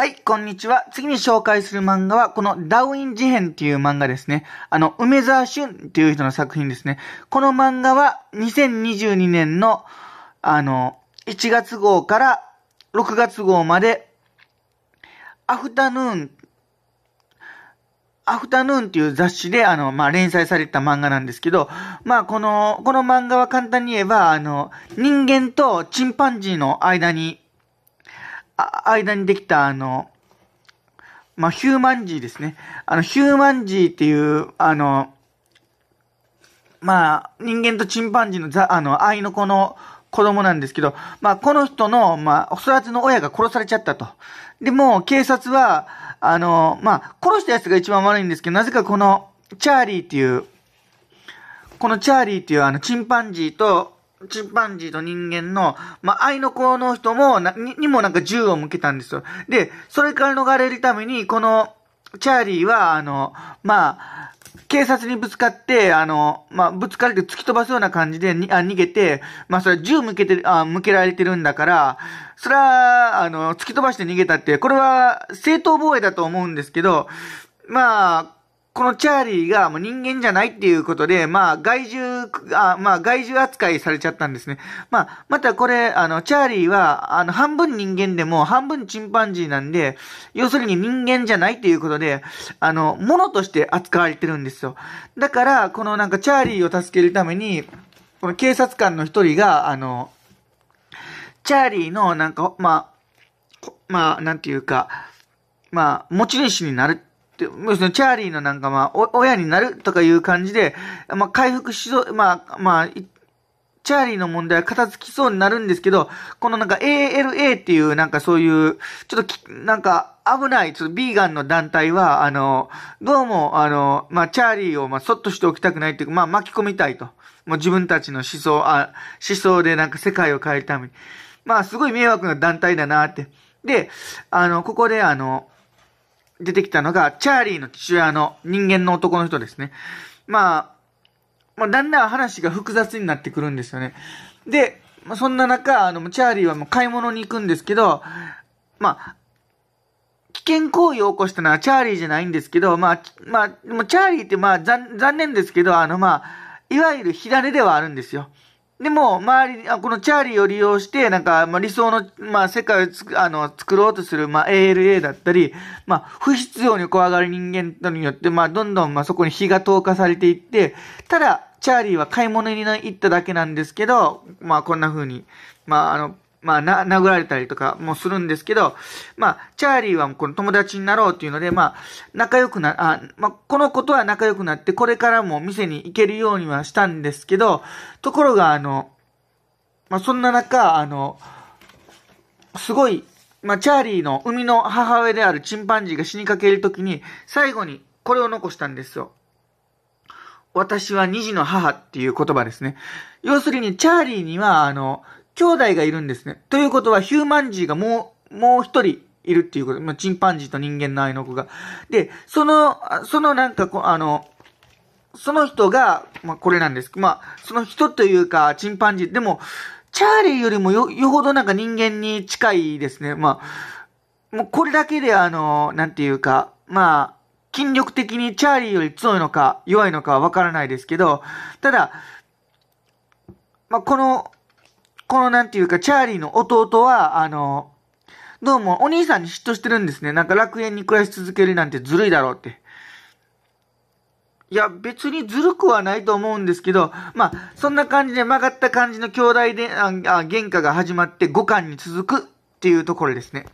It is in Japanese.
はい、こんにちは。次に紹介する漫画は、このダウイン事変っていう漫画ですね。あの、梅沢俊っていう人の作品ですね。この漫画は、2022年の、あの、1月号から6月号まで、アフタヌーン、アフタヌーンっていう雑誌で、あの、まあ、連載された漫画なんですけど、まあ、この、この漫画は簡単に言えば、あの、人間とチンパンジーの間に間にできた、あの、まあ、ヒューマンジーですね。あの、ヒューマンジーっていう、あの、まあ、人間とチンパンジーのザ、あの、愛の子の子供なんですけど、まあ、この人の、まあ、育ての親が殺されちゃったと。で、も警察は、あの、まあ、殺した奴が一番悪いんですけど、なぜかこの、チャーリーっていう、このチャーリーっていうあの、チンパンジーと、チンパンジーと人間の、まあ、愛の子の人も、に、にもなんか銃を向けたんですよ。で、それから逃れるために、この、チャーリーは、あの、まあ、警察にぶつかって、あの、まあ、ぶつかれて突き飛ばすような感じでにあ逃げて、まあ、それは銃向けて、あ向けられてるんだから、それは、あの、突き飛ばして逃げたって、これは正当防衛だと思うんですけど、まあ、このチャーリーがもう人間じゃないっていうことで、まあ、害獣、あまあ、害獣扱いされちゃったんですね。まあ、またこれ、あの、チャーリーは、あの、半分人間でも半分チンパンジーなんで、要するに人間じゃないっていうことで、あの、ものとして扱われてるんですよ。だから、このなんかチャーリーを助けるために、この警察官の一人が、あの、チャーリーのなんか、まあ、まあ、なんていうか、まあ、持ち主になるって、そのチャーリーのなんかまあ、親になるとかいう感じで、まあ、回復しそう、まあ、まあ、チャーリーの問題は片付きそうになるんですけど、このなんか ALA っていうなんかそういう、ちょっとき、なんか危ない、ちょっとビーガンの団体は、あの、どうも、あの、まあ、チャーリーをまあ、そっとしておきたくないっていうか、まあ、巻き込みたいと。もう自分たちの思想、あ、思想でなんか世界を変えるために。まあ、すごい迷惑な団体だなって。で、あの、ここであの、出てきたのが、チャーリーの父親の人間の男の人ですね。まあ、まあ、だんだん話が複雑になってくるんですよね。で、まあ、そんな中、あの、チャーリーはもう買い物に行くんですけど、まあ、危険行為を起こしたのはチャーリーじゃないんですけど、まあ、まあ、でもチャーリーってまあ残念ですけど、あのまあ、いわゆる火種ではあるんですよ。でも、周り、あこのチャーリーを利用して、なんか、まあ、理想の、まあ、世界をあの、作ろうとする、まあ、ALA だったり、まあ、不必要に怖がる人間によって、まあ、どんどん、まあ、そこに火が投下されていって、ただ、チャーリーは買い物に行っただけなんですけど、まあ、こんな風に、まあ、あの、まあ、な、殴られたりとかもするんですけど、まあ、チャーリーはこの友達になろうっていうので、まあ、仲良くな、あ、まあ、この子とは仲良くなって、これからも店に行けるようにはしたんですけど、ところが、あの、まあ、そんな中、あの、すごい、まあ、チャーリーの生みの母親であるチンパンジーが死にかけるときに、最後にこれを残したんですよ。私は二児の母っていう言葉ですね。要するに、チャーリーには、あの、兄弟がいるんですね。ということは、ヒューマンジーがもう、もう一人いるっていうこと。まあ、チンパンジーと人間の愛の子が。で、その、そのなんかこ、あの、その人が、まあ、これなんです。まあ、その人というか、チンパンジー、でも、チャーリーよりもよ、よほどなんか人間に近いですね。まあ、もうこれだけであの、なんていうか、まあ、筋力的にチャーリーより強いのか弱いのかはわからないですけど、ただ、まあ、このこのなんていうか、チャーリーの弟は、あの、どうもお兄さんに嫉妬してるんですね。なんか楽園に暮らし続けるなんてずるいだろうって。いや、別にずるくはないと思うんですけど、まあ、そんな感じで曲がった感じの兄弟で、あ、あ喧嘩が始まって5巻に続くっていうところですね。